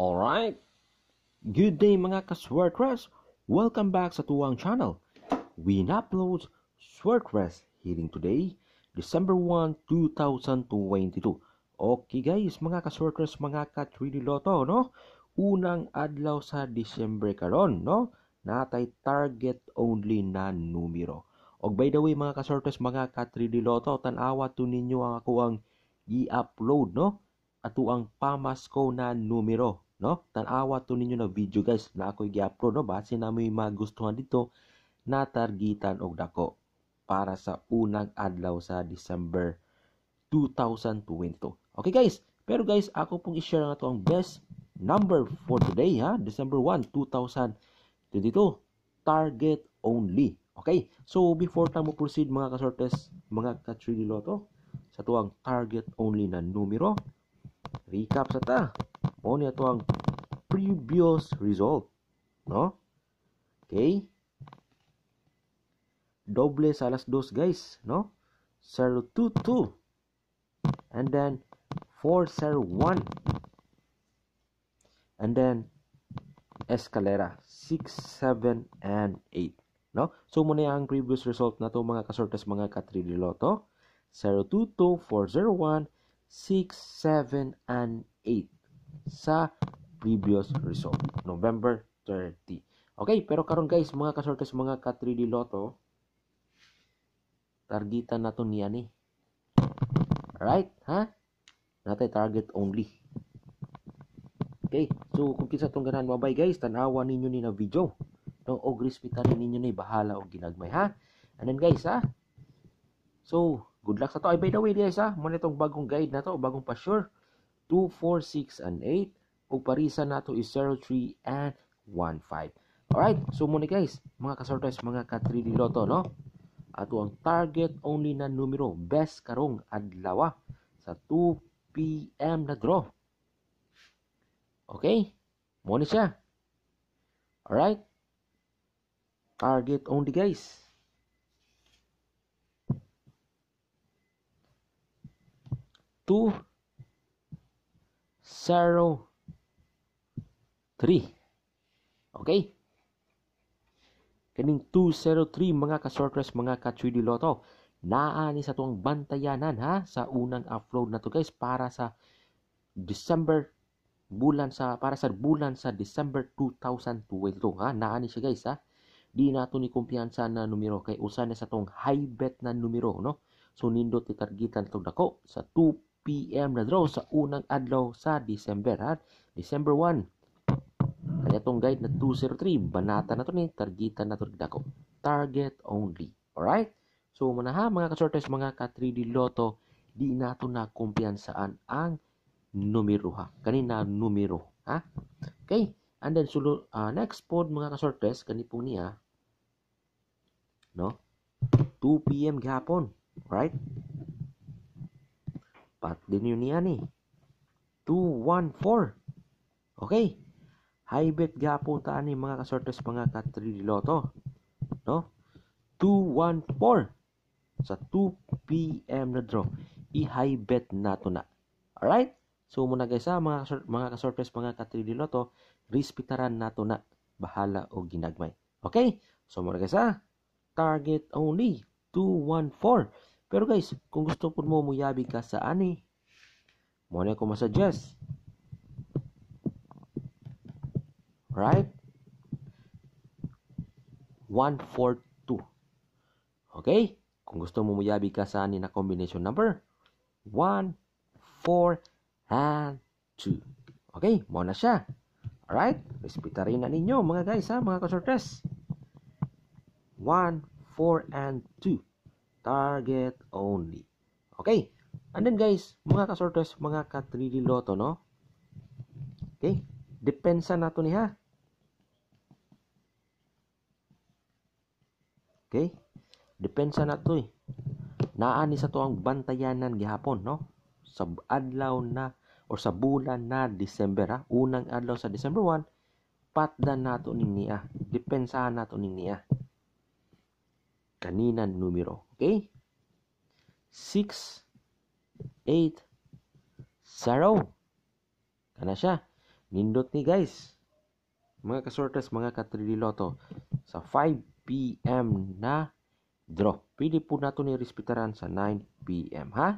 Alright? Good day mga ka-swordcrafts! Welcome back sa tuwang channel. We upload swordcrafts hearing today, December 1, 2022. Okay guys, mga ka-swordcrafts, mga ka-3D Lotto, no? Unang adlaw sa December karon, no? Natay target only na numero. Og by the way mga kasortes mga ka 3D Lotto tanawa to ninyo ang ako ang i-upload no ato ang pamasko na numero no tanawa to ninyo na video guys na ako gi-upload no base na may magustuhan dito na targitan og dako para sa unang adlaw sa December 2022 okay guys pero guys ako pong i-share nga to ang best number for today ha December 1 2022 target only okay so before ta mo proceed mga kasortes mga ka loto sa tuang target only na numero recap sa ta mo ni ato ang previous result no okay doble sa alas dos guys no 022 and then 401 and then escalera 6 7 and 8 no so muna ang previous result na to mga kasortes mga loto 022 401 6 7 and 8 sa previous result, November 30. Okay, pero karon guys, mga kasorte sa mga ka-3D loto targetan na to niyan eh. Right, ha? Natay target only. Okay, so kung kinsa tong ganahan mabay guys, tanawa ninyo ni na video. No, og respetahin ninyo ni bahala og ginagmay ha. And then guys, ha? So, good luck sa to. Ay, by the way guys, ha? Muna bagong guide na to, bagong pa-sure 2, 4, 6, and 8. O parisa nato is 0, 3, and 1, 5. Alright, so muna guys, mga kasortes, mga ka-3D Lotto, no? Ato ang target only na numero, best karong adlawa sa 2 p.m. na draw. Okay? Muna siya. Alright? Target only guys. Two, 0, 3. Okay? Kaning 203 mga ka-sortress, mga ka-3D Lotto. Naani sa tuwang bantayanan ha sa unang upload na to guys para sa December bulan sa para sa bulan sa December 2012 ha naani siya guys ha di nato ni kumpiyansa na numero kay usa na sa tong high bet na numero no so nindot ti targetan tong dako sa p.m. na draw sa unang adlaw sa December ha? December 1. Kaya tong guide na 203, banata na to ni, targetan na to dako. Target only. Alright? So muna mga ka-sortes, mga ka-3D Lotto, di nato na kumpiyansaan ang numero ha. Kanina numero ha. Okay? And then sulo uh, next pod mga kasortes kani pong niya no 2 PM gihapon, right? Pat din yun yan eh. 214. Okay. High bet gapuntaan ni mga kasortes mga ka-3 d loto. No? 214. Sa 2 p.m. na draw. I-high bet na to na. Alright? So muna guys ha, mga, mga kasortes mga ka-3 d loto, respetaran to na. Bahala o ginagmay. Okay? So muna guys ha, target only 214. Pero guys, kung gusto po mo muyabi ka sa ani, mo na ko masuggest. Right? 142. Okay? Kung gusto mo muyabi ka sa ani na combination number, 1, 4, and 2. Okay? Mo na siya. Alright? Respeta rin na ninyo mga guys ha, mga kasortes. 1, 4, and 2 target only. Okay? And then guys, mga ka kasorters, mga ka 3D Lotto, no? Okay? Depensa na to niya. Okay? Depensa na to eh. Naani sa to ang bantayanan gihapon, no? Sa adlaw na or sa bulan na December ha. Unang adlaw sa December 1, patdan nato ni niya. Depensahan nato ni niya kaninang numero. Okay? 6, 8, 0. Kana siya. Nindot ni guys. Mga kasortes, mga katriloto. Sa 5 p.m. na draw. Pili po nato ni respetaran sa 9 p.m. ha?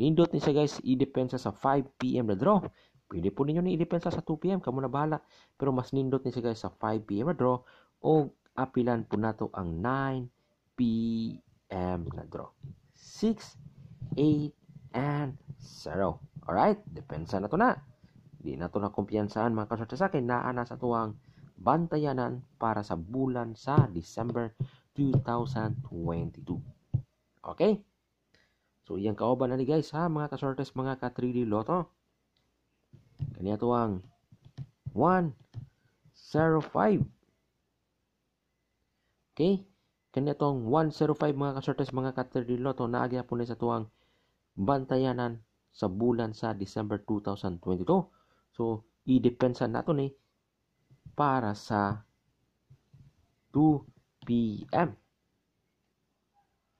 Nindot ni siya guys, idepensa sa 5 p.m. na draw. Pwede po ninyo ni depensa sa 2 p.m. Kamu na bahala. Pero mas nindot ni siya guys sa 5 p.m. na draw. O apilan po nato ang 9 p.m. na draw. 6, 8, and 0. Alright, depensa na to na. Di na to na kumpiyansahan mga kasorte sa akin. Naa na sa tuwang bantayanan para sa bulan sa December 2022. Okay? So, iyang kaoban na ni guys ha, mga kasortes, mga ka-3D loto. Kanya to ang 1, 0, 5. Okay? Kanya tong 105 mga kasortes mga katriloto na agya po sa tuwang bantayanan sa bulan sa December 2022. So, idepensa nato ni para sa 2 p.m.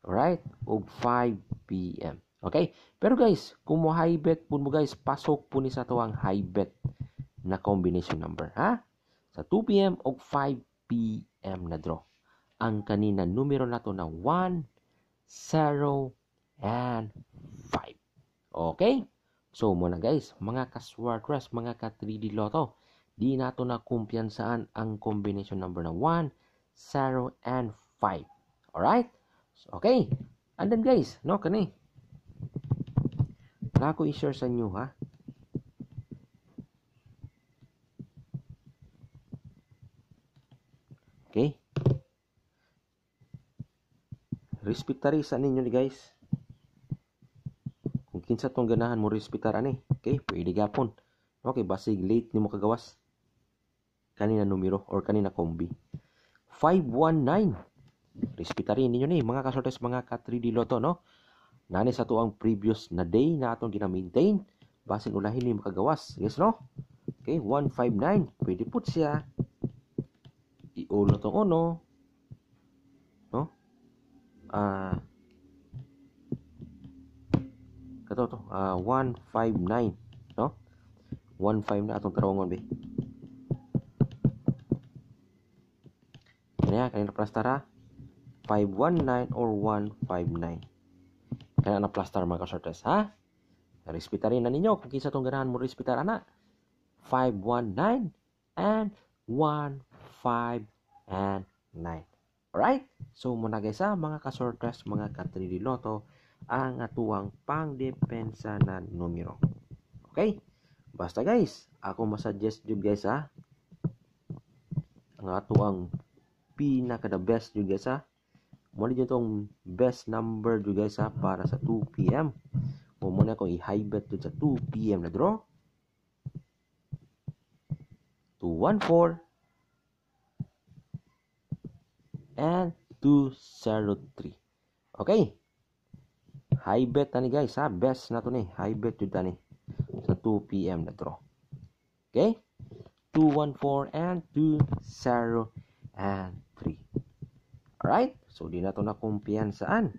Alright? O 5 p.m. Okay? Pero guys, kung mo high bet po mo guys, pasok po ni sa tuwang high bet na combination number. Ha? Sa 2 p.m. o 5 p.m. na draw ang kanina numero na to na 1, 0, and 5. Okay? So, muna guys, mga ka-swartras, mga ka-3D Lotto, di nato na kumpiyansaan ang combination number na 1, 0, and 5. Alright? So, okay? And then guys, no, kani? Wala ko i-share sa inyo ha. Okay? Respetari sa ninyo ni guys. Kung kinsa tong ganahan mo respetar ani, okay, pwede gapon. Okay, basig late ni mo kagawas. Kanina numero or kanina kombi. 519. Respetarin ninyo ni mga kasortes mga ka 3D loto no. Nani sa tuang previous na day na atong gina-maintain basin ulahin ni makagawas. Yes no? Okay, 159. Pwede put siya. i-all na tong uno uh, kato to uh, 159 no 15 na atong tarawongon be kanya kanya na plaster ha 519 or 159 kaya na plaster mga kasortes ha respeta rin na ninyo kung kinsa tong ganahan mo respeta ana 519 and 159 and 9 Alright? So, muna guys ha, ah, mga kasortas, mga katriniloto, ang atuang pangdepensa na numero. Okay? Basta guys, ako masuggest yun guys ha. Ah. Ang atuang pinaka the best yun guys ha. Ah. Muli dyan itong best number yun guys ha para sa 2pm. Muna akong i-high bet sa 2pm na draw. 214 and 203. Okay? High bet tani guys ha. Best na to ni. High bet yun tani Sa 2 p.m. na draw. Okay? 214 and 20 and 3. Alright? So, di na to nakumpiyan saan.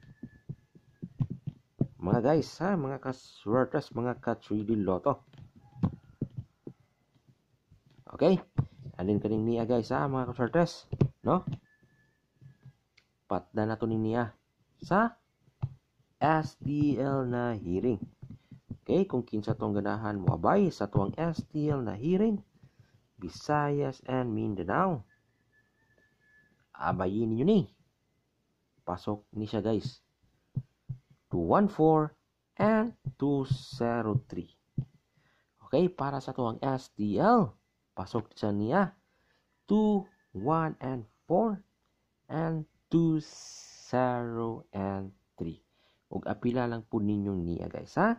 Mga guys ha. Mga kaswerters, mga ka-3D loto. Okay? Alin ka ni niya guys ha mga kaswerters. No? patda nato ni niya sa STL na hearing. Okay, kung kinsa tong ganahan mo abay sa tuwang STL na hearing, Visayas and Mindanao. Abayin niyo ni. Pasok ni siya guys. 214 and 203. Okay, para sa tuwang STL, pasok sa niya 2, 1, and 4, and 2, 0, and 3. Ug apila lang po ninyong niya guys ha.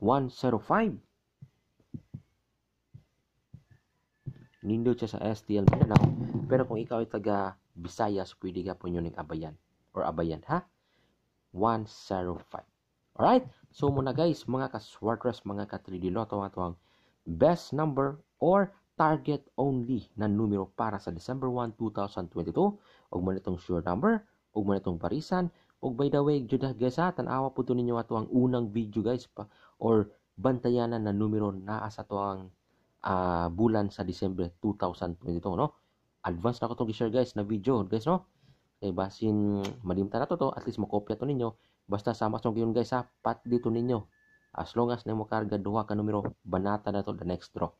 105. Nindot siya sa STL Mindanao. Pero kung ikaw ay taga Visayas, pwede ka po nyo ng abayan. Or abayan, ha? 105. Alright? So muna guys, mga ka-swartras, mga ka-3D Lotto, ang best number or target only na numero para sa December 1, 2022. Ug man itong sure number, ug man itong parisan, ug by the way, jud gesa tan-awa pud ninyo ato ang unang video guys pa or bantayanan na numero na sa to ang uh, bulan sa December 2022 no. Advance na ko tong i-share guys na video guys no. Okay, basin diba? madimta na to to at least makopya to ninyo basta sama sa gyud guys ha pat dito ninyo as long as na mo karga duha ka numero banata na to the next draw.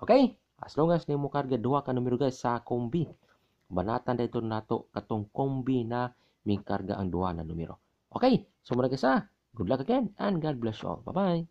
Okay? As long as nimo karga duha ka numero guys sa kombi. Banatan dito nato katong kombi na mingkarga ang duha na numero. Okay? So mga guys Good luck again and God bless you all. Bye-bye.